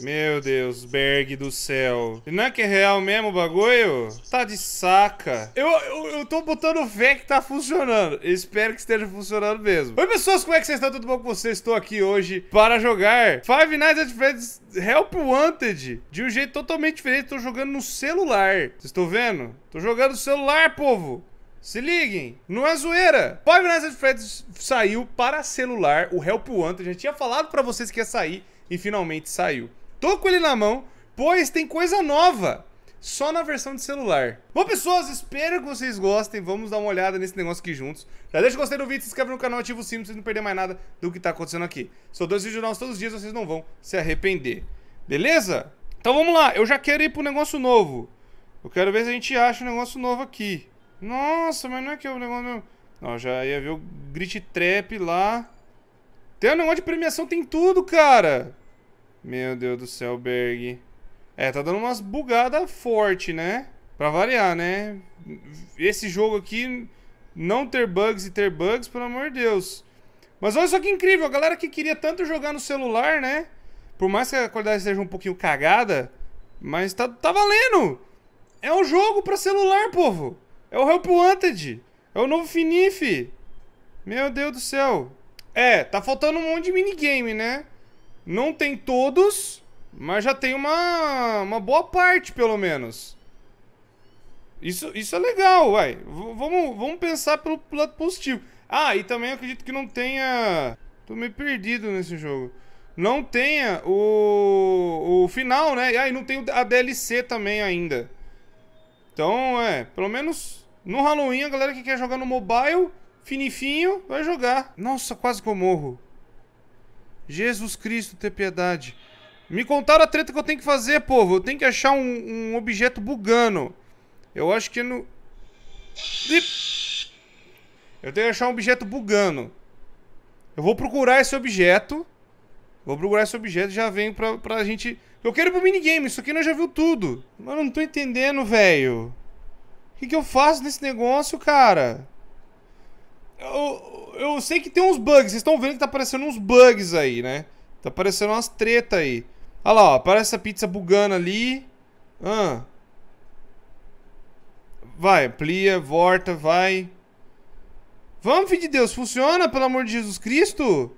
Meu Deus, Berg do céu. E não é que é real mesmo o bagulho? Tá de saca. Eu, eu, eu tô botando fé que tá funcionando. Espero que esteja funcionando mesmo. Oi, pessoas, como é que vocês estão? Tudo bom com vocês? Estou aqui hoje para jogar Five Nights at Freddy's Help Wanted de um jeito totalmente diferente. Tô jogando no celular. Vocês estão vendo? Tô jogando no celular, povo. Se liguem, não é zoeira. Five Nights at Freddy's saiu para celular, o Help Wanted. A gente tinha falado para vocês que ia sair e finalmente saiu. Tô com ele na mão, pois tem coisa nova só na versão de celular. Bom, pessoas, espero que vocês gostem. Vamos dar uma olhada nesse negócio aqui juntos. Já deixa o gostei no vídeo, se inscreve no canal, ativa o sino pra vocês não perderem mais nada do que tá acontecendo aqui. São dois vídeos novos todos os dias, vocês não vão se arrepender. Beleza? Então vamos lá, eu já quero ir pro negócio novo. Eu quero ver se a gente acha um negócio novo aqui. Nossa, mas não é que é o um negócio... Não, já ia ver o Grit Trap lá. Tem um negócio de premiação, tem tudo, cara. Meu Deus do céu, Berg. É, tá dando umas bugadas forte, né? Pra variar, né? Esse jogo aqui, não ter bugs e ter bugs, pelo amor de Deus. Mas olha só que incrível, a galera que queria tanto jogar no celular, né? Por mais que a qualidade seja um pouquinho cagada, mas tá, tá valendo! É um jogo pra celular, povo! É o Help Wanted! É o novo Finif! Meu Deus do céu! É, tá faltando um monte de minigame, né? Não tem todos, mas já tem uma, uma boa parte, pelo menos. Isso, isso é legal, vai. Vamos, vamos pensar pelo, pelo lado positivo. Ah, e também acredito que não tenha... Tô meio perdido nesse jogo. Não tenha o, o final, né? Ah, e não tem a DLC também ainda. Então, é, pelo menos no Halloween a galera que quer jogar no mobile, finifinho, vai jogar. Nossa, quase que eu morro. Jesus Cristo, ter piedade. Me contaram a treta que eu tenho que fazer, povo. Eu tenho que achar um, um objeto bugano. Eu acho que no... Eu tenho que achar um objeto bugano. Eu vou procurar esse objeto. Vou procurar esse objeto e já venho pra, pra gente... Eu quero ir pro minigame, isso aqui nós já viu tudo. Mas eu não tô entendendo, velho. O que, que eu faço nesse negócio, cara? Eu, eu sei que tem uns bugs. Vocês estão vendo que tá aparecendo uns bugs aí, né? Tá aparecendo umas treta aí. Olha lá, ó. Aparece pizza bugando ali. Ah. Vai, amplia, volta, vai. Vamos, filho de Deus. Funciona, pelo amor de Jesus Cristo?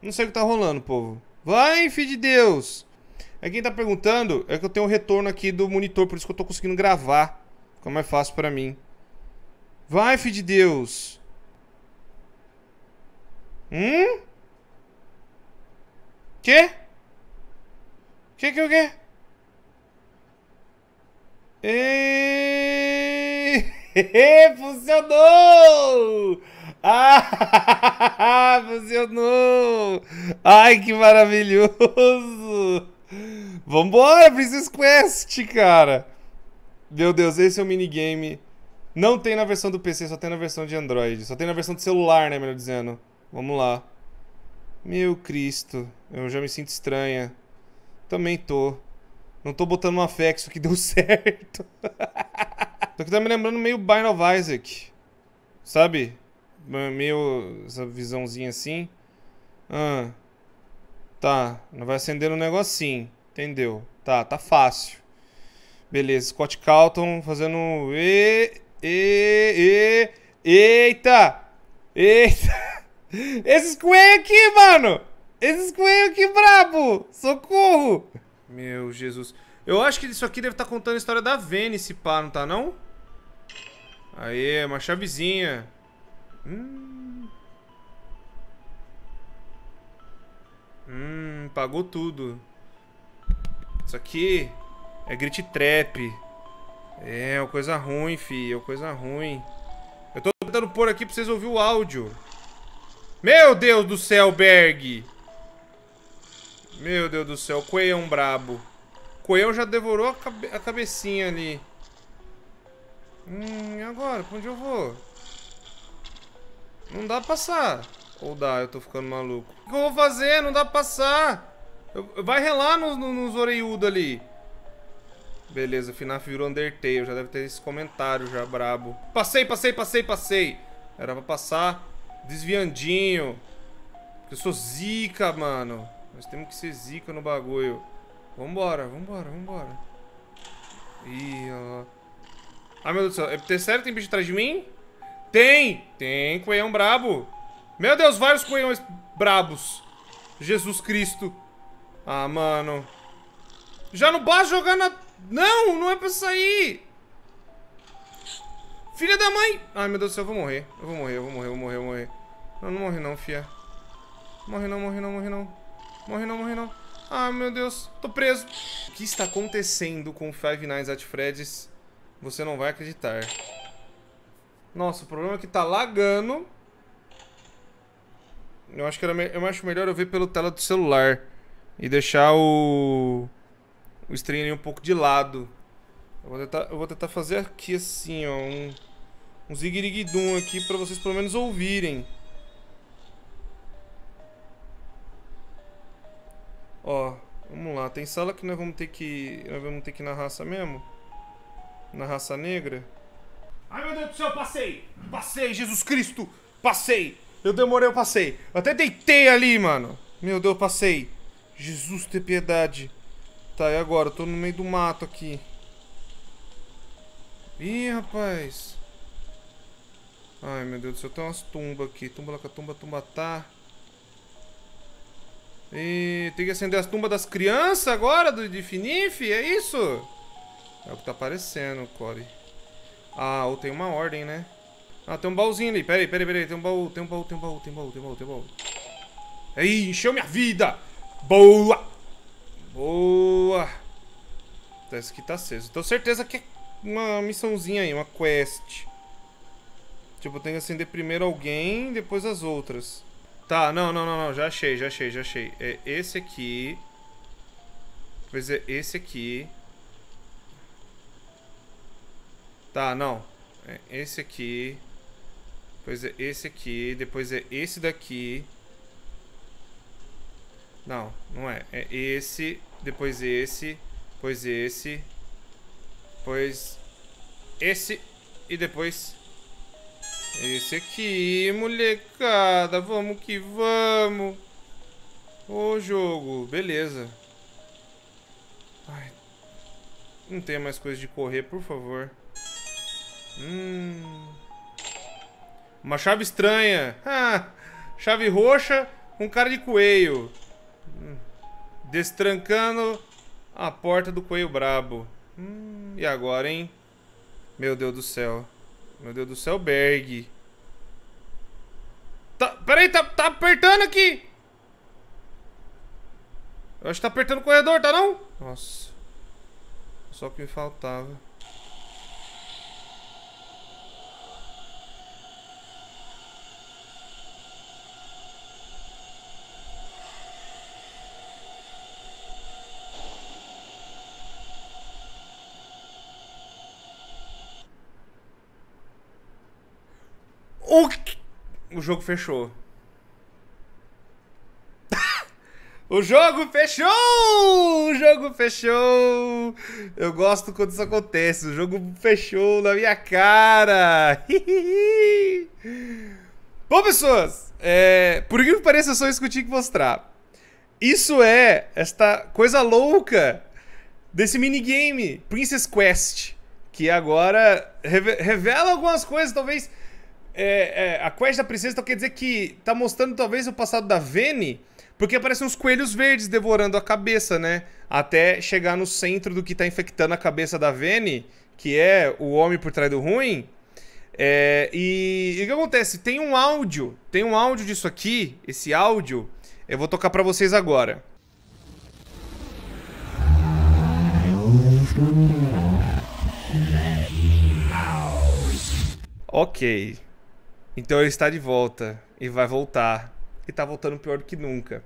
Não sei o que tá rolando, povo. Vai, filho de Deus. É quem tá perguntando, é que eu tenho um retorno aqui do monitor, por isso que eu tô conseguindo gravar. Fica mais fácil pra mim. Vai, filho de Deus. Hum? Quê? Que que o quê? E... Funcionou! Ah, funcionou! Ai, que maravilhoso! Vambora, Princess Quest, cara! Meu Deus, esse é o minigame não tem na versão do PC, só tem na versão de Android. Só tem na versão de celular, né, melhor dizendo. Vamos lá. Meu Cristo, eu já me sinto estranha. Também tô. Não tô botando uma fé que isso aqui deu certo. Só que tá me lembrando meio Bind of Isaac. Sabe? Meio essa visãozinha assim. Ah. Tá, não vai acender um negocinho. Entendeu? Tá, tá fácil. Beleza, Scott Calton fazendo... E... E, e, eita! Eita! Esses coelhos aqui, mano! Esses coelhos aqui, brabo! Socorro! Meu Jesus. Eu acho que isso aqui deve estar tá contando a história da Vênice, pá, não tá não? Aê, uma chavezinha. Hum. Hum, pagou tudo. Isso aqui é grit trap. É, uma coisa ruim, fi. É uma coisa ruim. Eu tô tentando pôr aqui pra vocês ouvir o áudio. Meu Deus do céu, Berg! Meu Deus do céu, Coelhão é brabo. Coelhão já devorou a, cabe a cabecinha ali. Hum, e agora? Pra onde eu vou? Não dá pra passar. Ou dá, eu tô ficando maluco. O que eu vou fazer? Não dá pra passar. Eu, eu, vai relar nos, nos, nos oreiudos ali. Beleza, o FNAF virou Undertale. Já deve ter esse comentário já, brabo. Passei, passei, passei, passei. Era pra passar desviandinho. Eu sou zica, mano. Nós temos que ser zica no bagulho. Vambora, vambora, vambora. Ih, ó. Ai, ah, meu Deus do céu. É, tem, sério tem bicho atrás de mim? Tem! Tem coelhão brabo. Meu Deus, vários coelhões brabos. Jesus Cristo. Ah, mano. Já não basta jogar na não, não é pra sair! Filha da mãe! Ai, meu Deus do céu, eu vou morrer. Eu vou morrer, eu vou morrer, eu vou morrer, eu vou morrer. Não, não morre não, fia. Morre não, morre não, morre não. Morre não, morre não. Ai, meu Deus, tô preso. O que está acontecendo com Five Nights at Freddy's? Você não vai acreditar. Nossa, o problema é que tá lagando. Eu acho que era me... eu acho melhor eu ver pelo tela do celular e deixar o o strainer um pouco de lado. Eu vou tentar, eu vou tentar fazer aqui assim, ó, um, um dum aqui para vocês pelo menos ouvirem. Ó, vamos lá, tem sala que nós vamos ter que, nós vamos ter que ir na raça mesmo? Na raça negra? Ai meu Deus do céu, passei! Passei, Jesus Cristo! Passei! Eu demorei, eu passei. Eu até deitei ali, mano. Meu Deus, passei. Jesus, ter piedade. Tá, e agora? Eu tô no meio do mato aqui. Ih, rapaz. Ai, meu Deus do céu. Tem umas tumbas aqui. Tumba lá com a tumba, tumba tá. E tem que acender as tumbas das crianças agora, do, de Finif? É isso? É o que tá aparecendo, Core. Ah, ou tem uma ordem, né? Ah, tem um baúzinho ali. Peraí, peraí, peraí. Tem um baú, tem um baú, tem um baú, tem um baú, tem um baú, tem um baú. Ei, encheu minha vida! Boa! Boa! Tá, isso aqui tá aceso. Tenho certeza que é uma missãozinha aí, uma quest. Tipo, eu tenho que acender primeiro alguém, depois as outras. Tá, não, não, não, não. Já achei, já achei, já achei. É esse aqui. Depois é esse aqui. Tá, não. É esse aqui. Depois é esse aqui. Depois é esse daqui. Não, não é. É esse, depois esse, depois esse, depois esse e depois esse aqui, molecada. Vamos que vamos. Ô jogo, beleza. Ai, não tem mais coisa de correr, por favor. Hum. Uma chave estranha. Ah, chave roxa com cara de coelho. Hum. Destrancando a porta do coelho brabo. Hum, e agora, hein? Meu Deus do céu. Meu Deus do céu, Berg. Tá, peraí, tá, tá apertando aqui. Eu acho que tá apertando o corredor, tá não? Nossa. Só o que me faltava. O, o jogo fechou. O jogo fechou! O jogo fechou! Eu gosto quando isso acontece. O jogo fechou na minha cara! Hihihi. Bom, pessoas, é, por que pareça é só isso que eu tinha que mostrar. Isso é esta coisa louca desse minigame Princess Quest, que agora revela algumas coisas, talvez é, é, a quest da princesa então quer dizer que tá mostrando talvez o passado da Vene, porque aparecem uns coelhos verdes devorando a cabeça, né? Até chegar no centro do que tá infectando a cabeça da Vene, que é o homem por trás do ruim. É, e, e o que acontece? Tem um áudio, tem um áudio disso aqui, esse áudio, eu vou tocar para vocês agora. Ok. Então ele está de volta e vai voltar e está voltando pior do que nunca.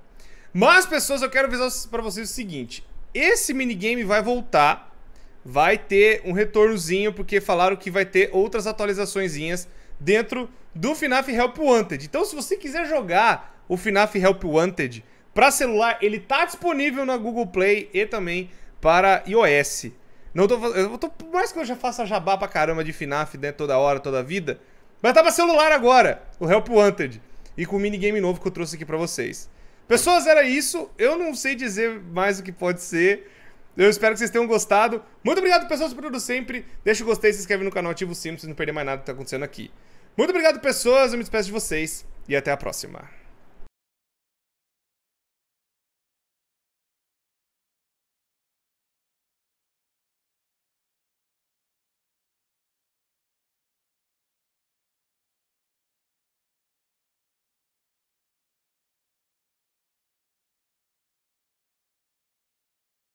Mas pessoas, eu quero avisar para vocês o seguinte: esse minigame vai voltar, vai ter um retornozinho porque falaram que vai ter outras atualizaçõezinhas dentro do FNAF Help Wanted. Então se você quiser jogar o FNAF Help Wanted para celular, ele tá disponível na Google Play e também para iOS. Não tô, eu tô, por mais que eu já faça jabá pra caramba de FNAF né, toda hora, toda vida, mas estar tá pra celular agora, o Help Wanted. E com o minigame novo que eu trouxe aqui pra vocês. Pessoas, era isso. Eu não sei dizer mais o que pode ser. Eu espero que vocês tenham gostado. Muito obrigado, pessoas, por tudo sempre. Deixa o gostei, se inscreve no canal, ativa o sino pra não perder mais nada que tá acontecendo aqui. Muito obrigado, pessoas. Eu me despeço de vocês e até a próxima.